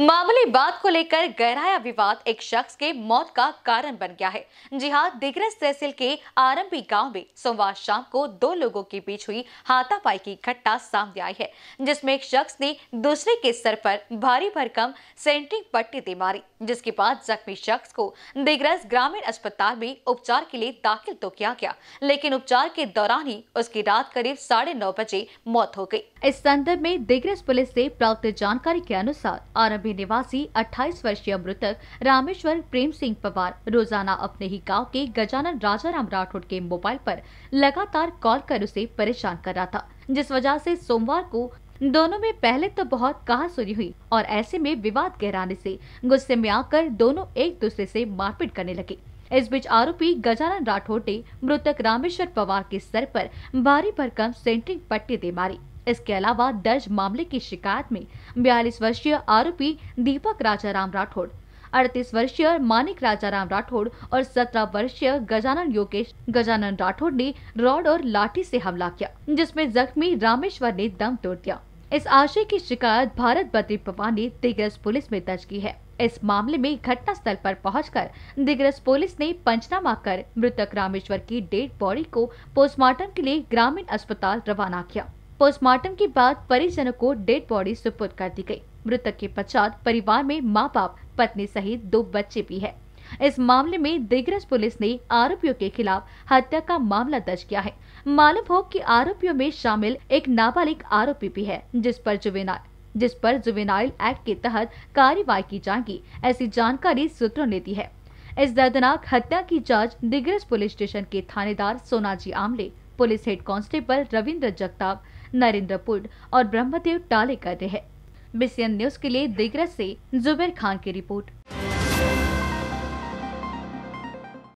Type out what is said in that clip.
मामूली बात को लेकर गहराया विवाद एक शख्स के मौत का कारण बन गया है जी हाँ दिग्रस तहसील के आरंभी गांव में सोमवार शाम को दो लोगों के बीच हुई हाथापाई की घटना सामने आई है जिसमें एक शख्स ने दूसरे के सर पर भारी भरकम सेंट्रिंग पट्टी दे मारी जिसके बाद जख्मी शख्स को दिग्रस ग्रामीण अस्पताल में उपचार के लिए दाखिल तो किया गया लेकिन उपचार के दौरान ही उसकी रात करीब साढ़े बजे मौत हो गयी इस संदर्भ में दिग्रस पुलिस ऐसी प्राप्त जानकारी के अनुसार आरम्भ सभी निवासी 28 वर्षीय मृतक रामेश्वर प्रेम सिंह पवार रोजाना अपने ही गांव के गजानन राजा राम राठौड़ के मोबाइल पर लगातार कॉल कर उसे परेशान कर रहा था जिस वजह से सोमवार को दोनों में पहले तो बहुत कहा सुनी हुई और ऐसे में विवाद गहराने से गुस्से में आकर दोनों एक दूसरे से मारपीट करने लगे इस बीच आरोपी गजानन राठौड़ ने मृतक रामेश्वर पवार के सर पर भारी भरकम सेंटिंग पट्टी दे मारी इसके अलावा दर्ज मामले की शिकायत में बयालीस वर्षीय आरोपी दीपक राजाराम राठौड़ अड़तीस वर्षीय मानिक राजाराम राठौड़ और सत्रह वर्षीय गजानन योगेश गजानन राठौड़ ने रॉड और लाठी से हमला किया जिसमें जख्मी रामेश्वर ने दम तोड़ दिया इस आशय की शिकायत भारत बद्री पवा ने दिग्रस पुलिस में दर्ज की है इस मामले में घटना आरोप पर पहुंचकर दिग्रस पुलिस ने पंचनामा कर मृतक रामेश्वर की डेड बॉडी को पोस्टमार्टम के लिए ग्रामीण अस्पताल रवाना किया पोस्टमार्टम के बाद परिजनों को डेड बॉडी सुपुर्द कर दी गई मृतक के पश्चात परिवार में माँ बाप पत्नी सहित दो बच्चे भी है इस मामले में दिग्रज पुलिस ने आरोपियों के खिलाफ हत्या का मामला दर्ज किया है मालूम हो कि आरोपियों में शामिल एक नाबालिग आरोपी भी है जिस पर जुवेनाइल जिस पर जुबेनाइल एक्ट के तहत कार्रवाई की जाएगी ऐसी जानकारी सूत्रों ने दी है इस दर्दनाक हत्या की जांच दिग्रज पुलिस स्टेशन के थानेदार Sonaji Amle police head constable Ravindra Jagtap Narendra Pud और ब्रह्मदेव टाले कर रहे हैं मिसियन न्यूज के लिए दिग्रज से जुबेर खान की रिपोर्ट